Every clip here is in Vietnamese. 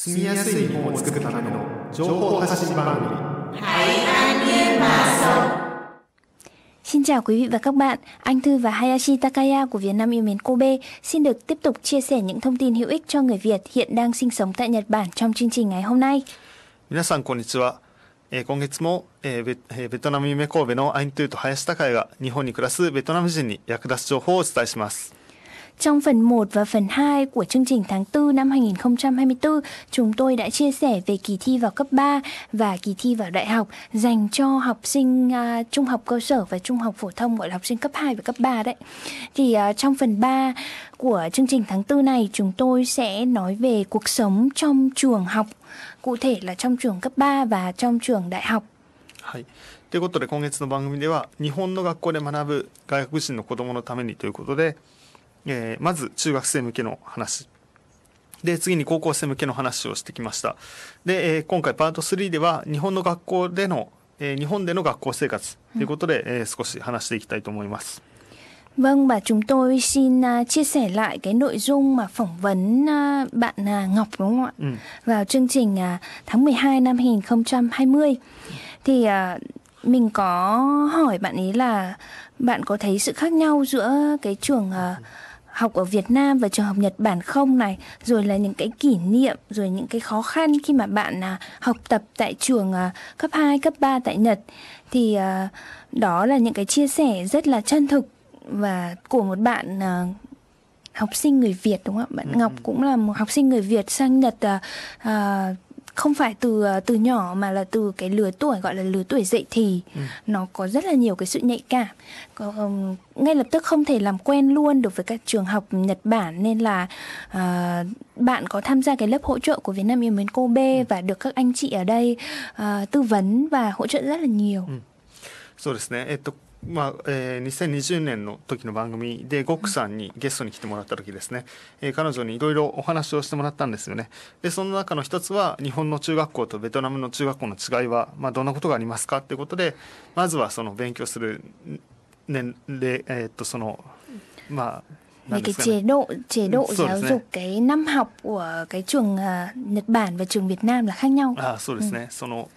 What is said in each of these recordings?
住みやすい日本を作るための情報発信番組 Hãy an n h i ê Xin chào quý vị và các bạn, anh Thư và Hayashi Takaya của Việt Nam yêu mến Kobe xin được tiếp tục chia sẻ những thông tin hữu ích cho người Việt hiện đang sinh sống tại Nhật Bản trong chương trình ngày hôm nay. 皆さんこんにちは。えー、今月も、えーベえー、ベトナム夢神戸のアイントゥーと林高也が日本に暮らすベトナム人に役立つ情報をお伝えします。Trong phần 1 và phần 2 của chương trình tháng 4 năm 2024, chúng tôi đã chia sẻ về kỳ thi vào cấp 3 và kỳ thi vào đại học dành cho học sinh uh, trung học cơ sở và trung học phổ thông gọi là học sinh cấp 2 và cấp 3 đấy. Thì uh, trong phần 3 của chương trình tháng 4 này chúng tôi sẽ nói về cuộc sống trong trường học, cụ thể là trong trường cấp 3 và trong trường đại học. はい、ということで今月の番組では日本の学校で学ぶ外国人の子どものためにということでえー、まず中学生向けの話。で、次に高校生向けの話をしてきました。で、えー、今回パート3では日本の学校での、えー、日本での学校生活ということで、えー、少し話していきたいと思います。Vâng và chúng tôi xin uh, chia sẻ lại cái nội dung mà phỏng vấn uh, bạn uh, Ngọc đúng không ạ? Ừ. Vào chương trình uh, tháng 12 năm 2020. Thì uh, mình có hỏi bạn ấy là bạn có thấy sự khác nhau giữa cái trường uh, học ở Việt Nam và trường học Nhật Bản không này, rồi là những cái kỷ niệm, rồi những cái khó khăn khi mà bạn à, học tập tại trường à, cấp 2, cấp 3 tại Nhật thì à, đó là những cái chia sẻ rất là chân thực và của một bạn à, học sinh người Việt đúng không ạ? Bạn ừ. Ngọc ừ. cũng là một học sinh người Việt sang Nhật à, à, không phải từ ờ, từ nhỏ mà là từ cái lứa tuổi gọi là lứa tuổi dậy thì ừ. nó có rất là nhiều cái sự nhạy cảm có, um, ngay lập tức không thể làm quen luôn được với các trường học Nhật Bản nên là uh, bạn có tham gia cái lớp hỗ trợ của Việt Nam yêu mến Kobe ừ. và được các anh chị ở đây uh, tư vấn và hỗ trợ rất là nhiều. Ừ. そうですね、えっと、まあえー、2020年の時の番組でゴックさんにゲストに来てもらった時ですね、えー、彼女にいろいろお話をしてもらったんですよねでその中の一つは日本の中学校とベトナムの中学校の違いは、まあ、どんなことがありますかっていうことでまずはその勉強する年齢えー、っとそのまあ về cái chế độ chế độ giáo dục cái năm học của cái trường Nhật Bản và trường Việt Nam là khác nhau. À, そうですね。その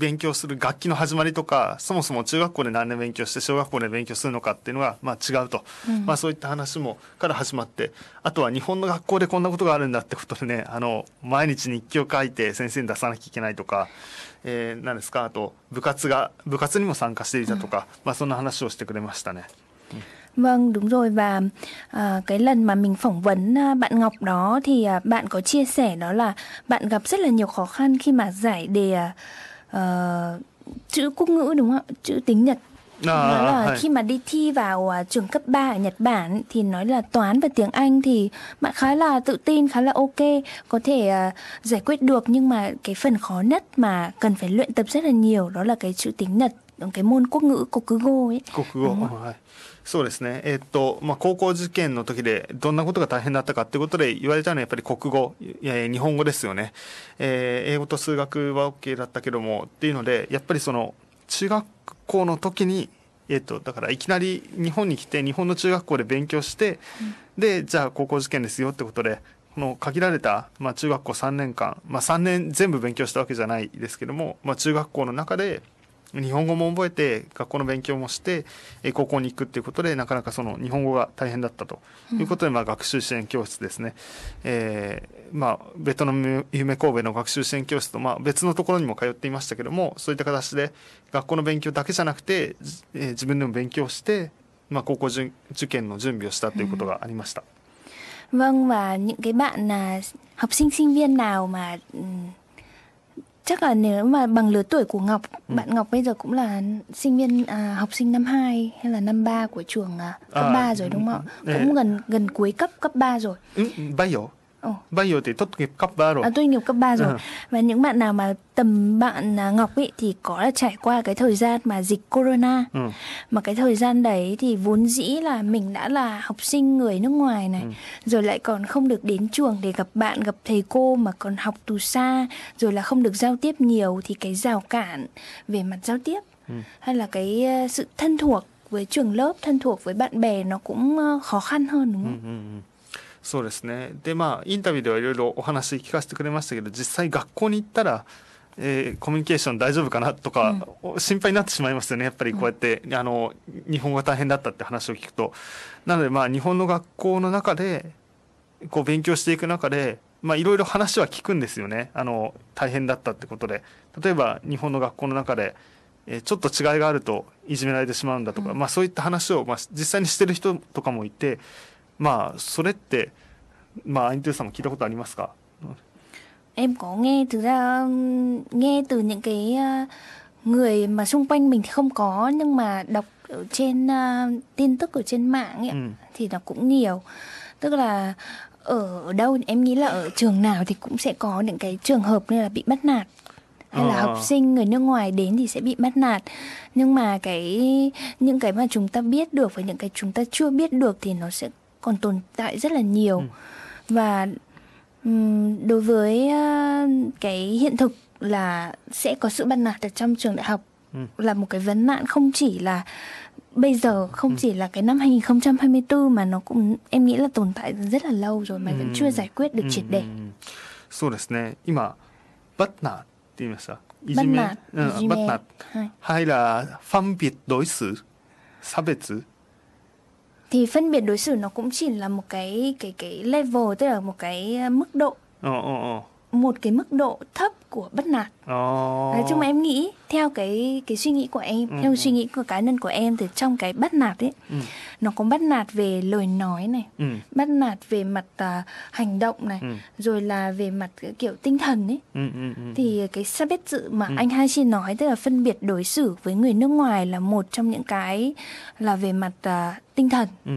勉強する楽器の始まりとかそもそも中学校で何年勉強して小学校で勉強するのかっていうのが、まあ、違うと、うん、まあ、そういった話もから始まってあとは日本の学校でこんなことがあるんだってことでねあの毎日日記を書いて先生に出さなきゃいけないとか、えー、何ですかあと部活が部活にも参加していたとか、うん、まあ、そんな話をしてくれましたね。Vâng, đúng rồi và cái lần mà mình phỏng vấn bạn Ngọc đó thì bạn có chia sẻ đó là bạn gặp rất là nhiều khó khăn khi mà giải đề Ờ, chữ quốc ngữ đúng không chữ tiếng nhật À, nói là hay. khi mà đi thi vào à, trường cấp 3 ở Nhật Bản thì nói là toán và tiếng Anh thì bạn khá là tự tin, khá là ok, có thể uh, giải quyết được nhưng mà cái phần khó nhất mà cần phải luyện tập rất là nhiều đó là cái chữ tiếng Nhật cái môn quốc ngữ 国語 ấy 国語、はい、そうですねえっと、まあ、高校受験の時でどんなことが大変だったかっていうことで言われたのはやっぱり国語いや日本語ですよね、えー、英語と数学は OK だったけどもっていうのでやっぱりその中学校の時にえっと、だからいきなり日本に来て日本の中学校で勉強して、うん、でじゃあ高校受験ですよってことでこの限られた、まあ、中学校3年間、まあ、3年全部勉強したわけじゃないですけども、まあ、中学校の中で日本語も覚えて学校の勉強もして高校に行くっていうことでなかなかその日本語が大変だったということで、うん、まあ、学習支援教室ですね、えーまあ、ベトナム夢神戸の学習支援教室と、まあ、別のところにも通っていましたけどもそういった形で学校の勉強だけじゃなくて、えー、自分でも勉強して、まあ、高校受験の準備をしたということがありました。うん vâng và những cái bạn là học sinh sinh viên nào mà chắc là nếu mà bằng lứa tuổi của Ngọc, ừ. bạn Ngọc bây giờ cũng là sinh viên à, học sinh năm 2 hay là năm 3 của trường à, cấp à, 3 rồi đúng ừ, không ạ? Ừ. Cũng gần gần cuối cấp cấp 3 rồi. 嗯，没有。Ừ, Ồ. Bao nhiêu thì tốt nghiệp cấp 3 rồi. À, tốt nghiệp cấp 3 rồi. À. Và những bạn nào mà tầm bạn à, Ngọc ấy thì có là trải qua cái thời gian mà dịch corona. Ừ. Mà cái thời gian đấy thì vốn dĩ là mình đã là học sinh người nước ngoài này, ừ. rồi lại còn không được đến trường để gặp bạn, gặp thầy cô mà còn học từ xa, rồi là không được giao tiếp nhiều thì cái rào cản về mặt giao tiếp ừ. hay là cái à, sự thân thuộc với trường lớp, thân thuộc với bạn bè nó cũng ờ, khó khăn hơn đúng không? Ừ, ừ, ừ そうですねでまあインタビューではいろいろお話聞かせてくれましたけど実際学校に行ったらえー、コミュニケーション大丈夫かなとか、うん、心配になってしまいますよねやっぱりこうやって、うん、あの日本語が大変だったって話を聞くと。なのでまあ日本の学校の中でこう勉強していく中でまあいろいろ話は聞くんですよねあの大変だったってことで。例えば日本の学校の中でえちょっと違いがあるといじめられてしまうんだとか、うん、まあ、そういった話を、まあ、実際にしてる人とかもいて mà a それってまあ anh tư さんも聞いたことありますか em có nghe thực ra nghe từ những cái ờ, người mà xung quanh mình thì không có nhưng mà đọc ở trên ờ, tin tức ở trên mạng ấy, ừ. thì nó cũng nhiều tức là ở đâu em nghĩ là ở trường nào thì cũng sẽ có những cái trường hợp như là bị bắt nạt hay là ờ. học sinh người nước ngoài đến thì sẽ bị bắt nạt nhưng mà cái những cái mà chúng ta biết được và những cái chúng ta chưa biết được thì nó sẽ còn tồn tại rất là nhiều ừ. và um, đối với uh, cái hiện thực là sẽ có sự bắt nạt ở trong trường đại học ừ. là một cái vấn nạn không chỉ là bây giờ không ừ. chỉ là cái năm 2024 mà nó cũng em nghĩ là tồn tại rất là lâu rồi mà ừ. vẫn chưa ừ. giải quyết được triệt để. そうですね。今 bắt ừ. nạt って言いました。いじめ、うん、bắt nạt ờ, đối xử 差別 thì phân biệt đối xử nó cũng chỉ là một cái cái cái level tức là một cái ờ, mức độ. Ồ ồ ồ một cái mức độ thấp của bất nạt. Oh. Nói chung em nghĩ theo cái cái suy nghĩ của em, ừ. theo suy ừ. nghĩ của cá nhân của em thì trong cái bất nạt ấy, ừ. nó có bất nạt về lời nói này, ừ. bắt nạt về mặt uh, hành động này, ừ. rồi là về mặt kiểu tinh thần ấy. Ừ, ừ, ừ. Thì ừ. cái sa biết dự mà ừ. anh Hashi nói tức là phân biệt đối xử với người nước ngoài là một trong những cái là về mặt uh, tinh thần. Ừ.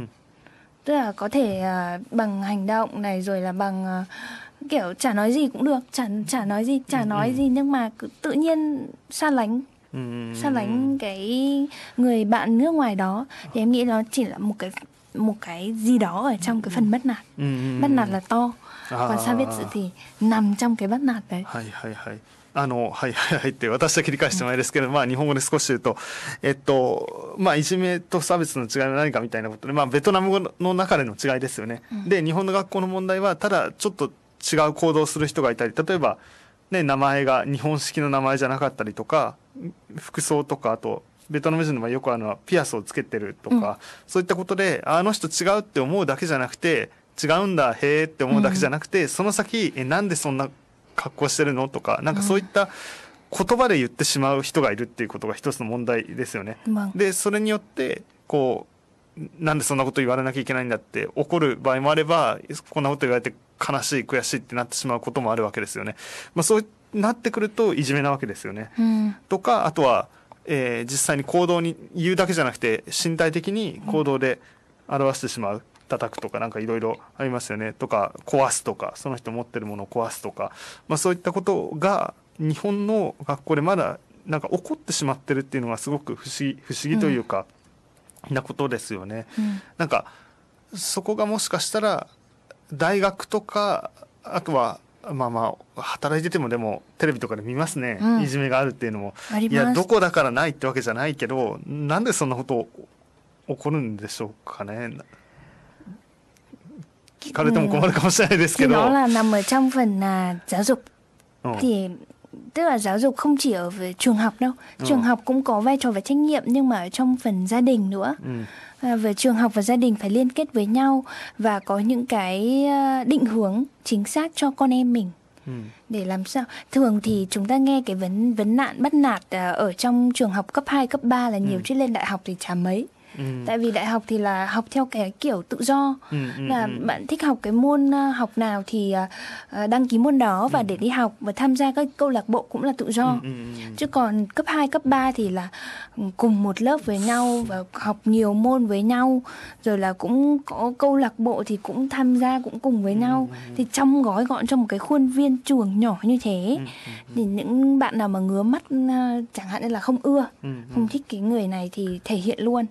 Tức là có thể uh, bằng hành động này rồi là bằng uh, kiểu chả nói gì cũng được chả chả nói gì chả ừ, nói ừ. gì nhưng mà cứ tự nhiên xa lánh ừ, ừ, ừ, xa lánh cái người bạn nước ngoài đó thì em nghĩ nó chỉ là một cái một cái gì đó ở trong cái phần bất nạt bất nạt là to à, còn sao biết sự à, à. thì nằm trong cái bất nạt đấy あの、はいはいはいって私だけ理解してもらいですけど、まあ日本語で少し言うと、えっと、まあいじめと差別の違いは何かみたいなことで、まあベトナム語の中での違いですよね。で、日本の学校の問題は、ただちょっと 違う行動する人がいたり例えば、ね、名前が日本式の名前じゃなかったりとか服装とかあとベトナム人の場合よくあのピアスをつけてるとか、うん、そういったことであの人違うって思うだけじゃなくて違うんだへえって思うだけじゃなくて、うん、その先えなんでそんな格好してるのとかなんかそういった、言葉で言ってしまう人がいるっていうことが一つの問題ですよね。でそれによってこなんでそんなこと言われなきゃいけないんだって怒る場合もあれば、こんなこと言われて悲しい、悔しいってなってしまうこともあるわけですよね。まあ、そうなってくるといじめなわけですよね。うん、とか、あとは、えー、実際に行動に言うだけじゃなくて、身体的に行動で表してしまう。叩くとかなんかいろいろありますよねとか壊すとかその人持ってるものを壊すとか、まあ、そういったことが日本の学校でまだなんか怒ってしまってるっていうのがすごく不思議不思議というか、なことですよね。うん、なんかそこがもしかしたら大学とかあとはまあまあ働いててもでもテレビとかで見ますね、うん、いじめがあるっていうのもいやどこだからないってわけじゃないけどなんでそんなこと起こるんでしょうかね。聞かれても困るかもしれないですけど。tức là giáo dục không chỉ ở về trường học đâu ừ. trường ừ. học cũng có vai trò và trách nhiệm nhưng mà ở trong phần gia đình nữa ừ. à, về trường học và gia đình phải liên kết với nhau và có những cái à, định hướng chính xác cho con em mình ừ. để làm sao thường thì ừ. chúng ta nghe cái vấn vấn nạn bắt nạt à, ở trong trường học cấp 2, cấp 3 là nhiều ừ. chứ lên đại học thì chả mấy Ừ. tại vì đại học thì là học theo cái kiểu tự do ừ, là ừ, ừ, bạn thích học cái môn ờ, học nào thì ờ, ờ, đăng ký môn đó và ừ. để đi học và tham gia các câu lạc bộ cũng là tự do ừ, ừ, ừ. chứ còn cấp 2, cấp 3 thì là cùng một lớp với nhau và học nhiều môn với nhau rồi là cũng có câu lạc bộ thì cũng tham gia cũng cùng với nhau thì trong gói gọn trong một cái khuôn viên trường nhỏ như thế thì những bạn nào mà ngứa mắt chẳng hạn như là không ưa không thích cái người này thì thể hiện luôn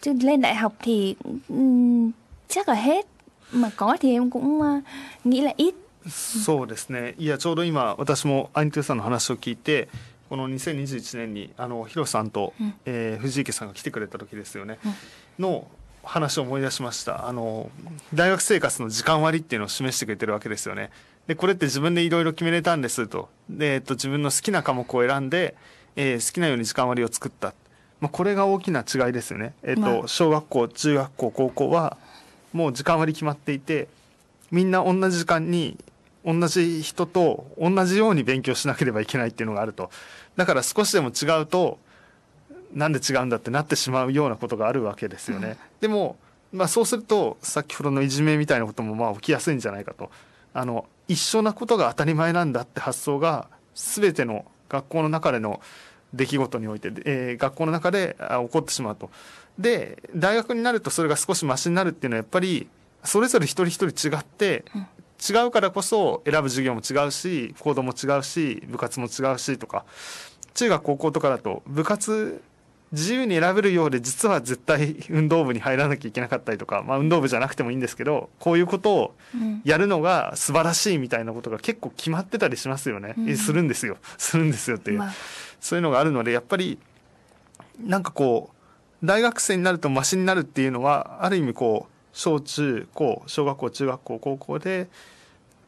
chứ lên đại học thì um, chắc là hết mà có thì em cũng uh, nghĩ là ít そうですねいやちょうど今私もアニトゥさんの話を聞いてこの2021年にあのヒロさんと、うえー、藤池さんが来てくれた時ですよね、の話を思い出しましたあの大学生活の時間割っていうのを示してくれてるわけですよねでこれって自分でいろいろ決めれたんですとで、えっと、自分の好きな科目を選んで、えー、好きなように時間割を作ったまあ、これが大きな違いですよね、えーと、まあ、小学校中学校高校はもう時間割り決まっていてみんな同じ時間に同じ人と同じように勉強しなければいけないっていうのがあるとだから少しでも違うとなんで違うんだってなってしまうようなことがあるわけですよね、うん、でも、まあ、そうすると先ほどのいじめみたいなこともまあ起きやすいんじゃないかとあの一緒なことが当たり前なんだって発想が全ての学校の中での出来事において、えー、学校の中で起こってしまうと。で、大学になるとそれが少しマシになるっていうのはやっぱり、それぞれ一人一人違って、違うからこそ選ぶ授業も違うし、行動も違うし、部活も違うしとか、中学高校とかだと部活自由に選べるようで実は絶対運動部に入らなきゃいけなかったりとか、まあ、運動部じゃなくてもいいんですけどこういうことをやるのが素晴らしいみたいなことが結構決まってたりしますよね、うん、するんですよするんですよっていう。まあそういうのがあるので、やっぱり、なんかこう、大学生になるとマシになるっていうのは、ある意味こう、小中高、小学校、中学校、高校で、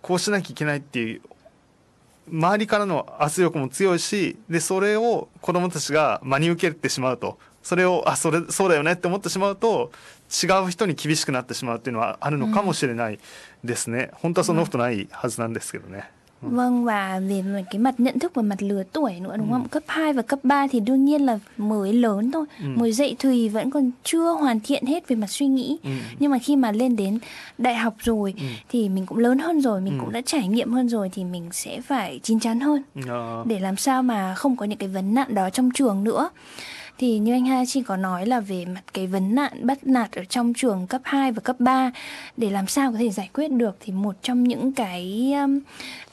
こうしなきゃいけないっていう、周りからの圧力も強いし、で、それを子供たちが真に受けてしまうと。それを、あ、それ、そうだよねって思ってしまうと、違う人に厳しくなってしまうっていうのはあるのかもしれないですね。うん、本当はそんなことないはずなんですけどね。うん Vâng và về cái mặt nhận thức và mặt lứa tuổi nữa đúng ừ. không? Cấp 2 và cấp 3 thì đương nhiên là mới lớn thôi, ừ. mới dậy thùy vẫn còn chưa hoàn thiện hết về mặt suy nghĩ. Ừ. Nhưng mà khi mà lên đến đại học rồi ừ. thì mình cũng lớn hơn rồi, mình ừ. cũng đã trải nghiệm hơn rồi thì mình sẽ phải chín chắn hơn. Ừ. Để làm sao mà không có những cái vấn nạn đó trong trường nữa thì như anh Hai chị có nói là về mặt cái vấn nạn bắt nạt ở trong trường cấp 2 và cấp 3 để làm sao có thể giải quyết được thì một trong những cái um,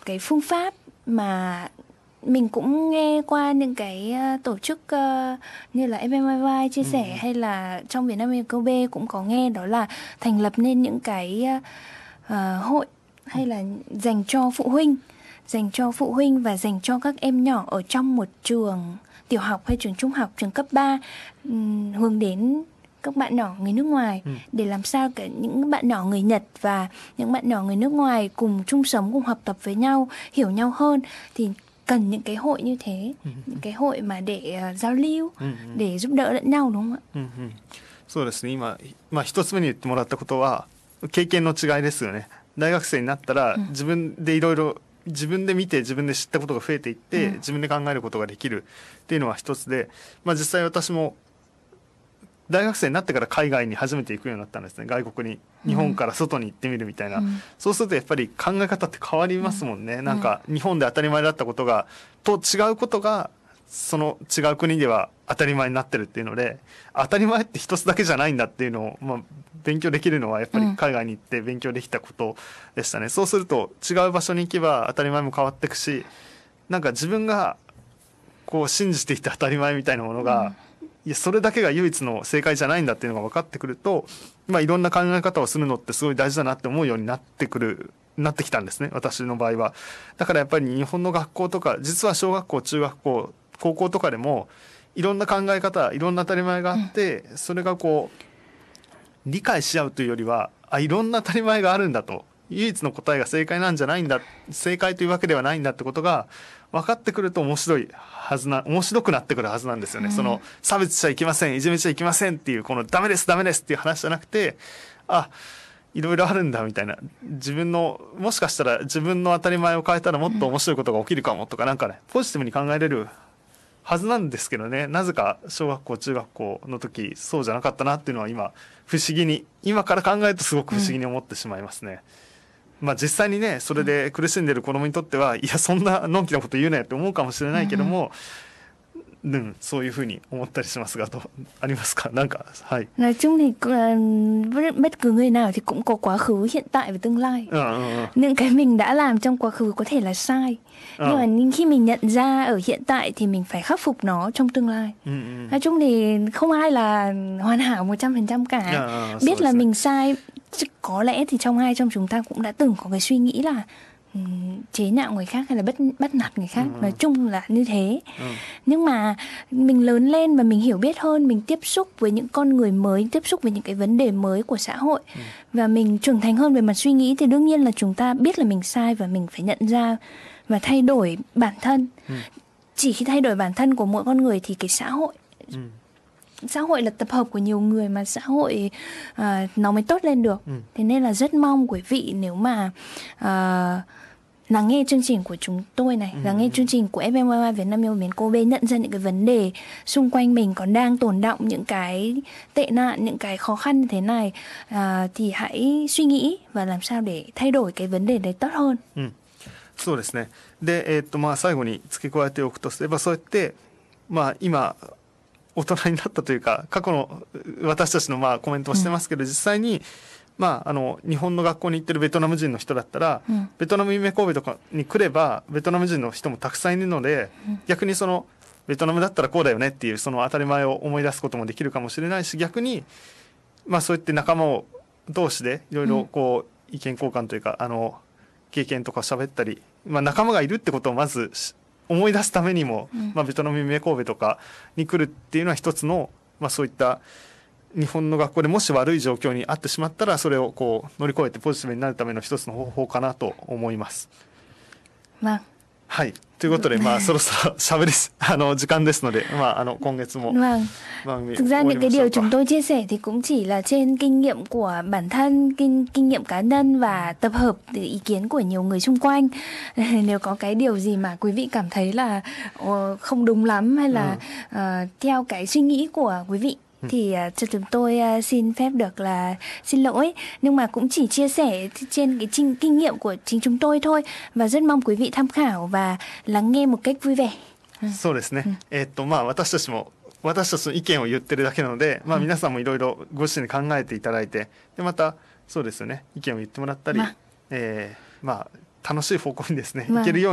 cái phương pháp mà mình cũng nghe qua những cái ờ, tổ chức ờ, như là FMIY chia sẻ ừ. hay là trong Việt Nam Kobe cũng có nghe đó là thành lập nên những cái uh, hội hay là dành cho phụ huynh dành cho phụ huynh và dành cho các em nhỏ ở trong một trường tiểu học hay trường trung học, trường cấp 3 hướng đến các bạn nhỏ người nước ngoài ừ. để làm sao cả những bạn nhỏ người Nhật và những bạn nhỏ người nước ngoài cùng chung sống cùng học tập với nhau hiểu nhau hơn thì cần những cái hội như thế ừ. những cái hội mà để uh, giao lưu ừ, ừ. để giúp đỡ lẫn nhau đúng không ạ? そうですね今、まあ、一つ目に言ってもらったことは経験の違いですよね大学生になったら自分でいろいろ自分で見て自分で知ったことが増えていって、うん、自分で考えることができるっていうのは一つで、まあ、実際私も大学生になってから海外に初めて行くようになったんですね外国に日本から外に行ってみるみたいな、うん、そうするとやっぱり考え方って変わりますもんね、うん、なんか日本で当たり前だったことがと違うことがその違う国では当たり前になってるっていうので当たり前って一つだけじゃないんだっていうのを、まあ、勉強できるのはやっぱり海外に行って勉強できたことでしたね、うん、そうすると違う場所に行けば当たり前も変わっていくしなんか自分がこう信じていた当たり前みたいなものが、うん、いやそれだけが唯一の正解じゃないんだっていうのが分かってくると、まあ、いろんな考え方をするのってすごい大事だなって思うようになってくるなってきたんですね私の場合は。だからやっぱり日本の学校とか実は小学校中学校高校とかでもいろんな考え方いろんな当たり前があって、うん、それがこう理解し合うというよりはあいろんな当たり前があるんだと唯一の答えが正解なんじゃないんだ正解というわけではないんだってことが分かってくると面白いはずな面白くなってくるはずなんですよね、うん、その差別しちゃいけませんいじめちゃいけませんっていうこのダメですダメですっていう話じゃなくてあいろいろあるんだみたいな自分のもしかしたら自分の当たり前を変えたらもっと面白いことが起きるかもとかなんかねポジティブに考えれるはずなんですけどねなぜか小学校中学校の時そうじゃなかったなっていうのは今不思議に今から考えるとすごく不思議に思ってしまいますね。うん、まあ実際にねそれで苦しんでる子供にとってはいやそんなのんきなこと言うなよって思うかもしれないけども、うんうん、そういうふうに思ったりしますがどありますかなんかはい。nói chung thì ờ, bất cứ người nào thì cũng có quá khứ hiện tại và tương lai. À, ừ, ừ. những cái mình đã làm trong quá khứ có thể là sai à. nhưng mà khi mình nhận ra ở hiện tại thì mình phải khắc phục nó trong tương lai. Ừ, nói chung thì không ai là hoàn hảo một trăm phần trăm cả. À, biết là mình sai có lẽ thì trong ai trong chúng ta cũng đã từng có cái suy nghĩ là Ừ, chế nhạo người khác hay là bắt bắt nạt người khác ừ. nói chung là như thế ừ. nhưng mà mình lớn lên và mình hiểu biết hơn mình tiếp xúc với những con người mới tiếp xúc với những cái vấn đề mới của xã hội ừ. và mình trưởng thành hơn về mặt suy nghĩ thì đương nhiên là chúng ta biết là mình sai và mình phải nhận ra và thay đổi bản thân ừ. chỉ khi thay đổi bản thân của mỗi con người thì cái xã hội ừ xã hội là tập hợp của nhiều người mà xã hội uh, nó mới tốt lên được ừ. thế nên là rất mong quý vị nếu mà uh, ờ, là nghe chương trình của chúng tôi này ừ. là nghe chương trình của FMYY Việt Nam yêu mến bé nhận ra những cái vấn đề xung quanh mình còn đang tồn động những cái tệ nạn những cái khó khăn như thế này à, thì hãy suy nghĩ và làm sao để thay đổi cái vấn đề đấy tốt hơn. Ừ. そうですね。で、えー、っとまあ最後に付け加えておくとすれば、そうやってまあ今大人になったというか、過去の私たちのまあコメントをしてますけど、うん、実際に、まあ、あの、日本の学校に行ってるベトナム人の人だったら、うん、ベトナム夢神戸とかに来れば、ベトナム人の人もたくさんいるので、うん、逆にその、ベトナムだったらこうだよねっていう、その当たり前を思い出すこともできるかもしれないし、逆に、まあそうやって仲間を、同士でいろいろこう、意見交換というか、あの、経験とか喋ったり、まあ仲間がいるってことをまず思い出すためにも、うん、まあ、ベトナム夢神戸とかに来るっていうのは一つの、まあ、そういった日本の学校でもし悪い状況にあってしまったらそれをこう乗り越えてポジティブになるための一つの方法かなと思います。まあはい。ということで、まあ、そろそろしゃべりす、あの、時間ですので、まあ、あの、今月も。Vâng. Thực ra những cái điều chúng tôi chia sẻ thì cũng chỉ là trên kinh nghiệm của bản thân, kinh kinh nghiệm cá nhân và tập hợp từ ý kiến của nhiều người xung quanh. Nếu có cái điều gì mà quý vị cảm thấy là không đúng lắm hay là uh, theo cái suy nghĩ của quý vị Ừ. thì uh, cho chúng tôi uh, xin phép được là xin lỗi nhưng mà cũng chỉ chia sẻ trên cái chinh, kinh nghiệm của chính chúng tôi thôi và rất mong quý vị tham khảo và lắng nghe một cách vui vẻ. そうですね。えっとまあ私たちも私たちの意見を言ってるだけなので、まあ皆さんもいろいろご自身で考えていただいて、でまたそうですよね。意見を言ってもらったり、まあ、えー、まあ楽しい方向にですね、vâng. Vâng,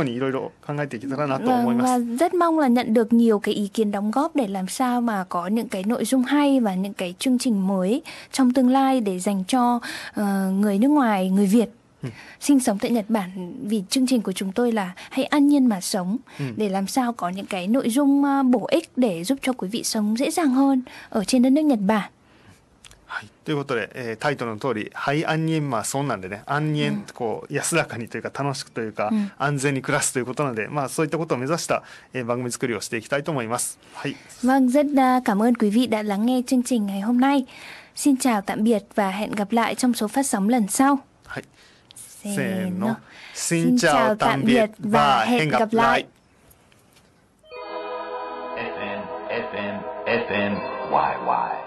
vâng. rất mong là nhận được nhiều cái ý kiến đóng góp để làm sao mà có những cái nội dung hay và những cái chương trình mới trong tương lai để dành cho ờ, người nước ngoài, người Việt ừ. sinh sống tại Nhật Bản vì chương trình của chúng tôi là hãy an nhiên mà sống ừ. để làm sao có những cái nội dung ờ, bổ ích để giúp cho quý vị sống dễ dàng hơn ở trên đất nước Nhật Bản. はい、ということで、えー、タイトルの通り「ハイ安寧まあそんなんでね安寧、うん、こう安らかにというか楽しくというか、うん、安全に暮らすということなので、まあ、そういったことを目指した、えー、番組作りをしていきたいと思います。はい、vâng rất à, cảm ơn quý vị đã lắng nghe chương trình ngày hôm nay. Xin chào tạm biệt và hẹn gặp lại trong số phát sóng lần sau. はい。せーの。Xin chào tạm biệt và hẹn gặp lại. FM FM FM YY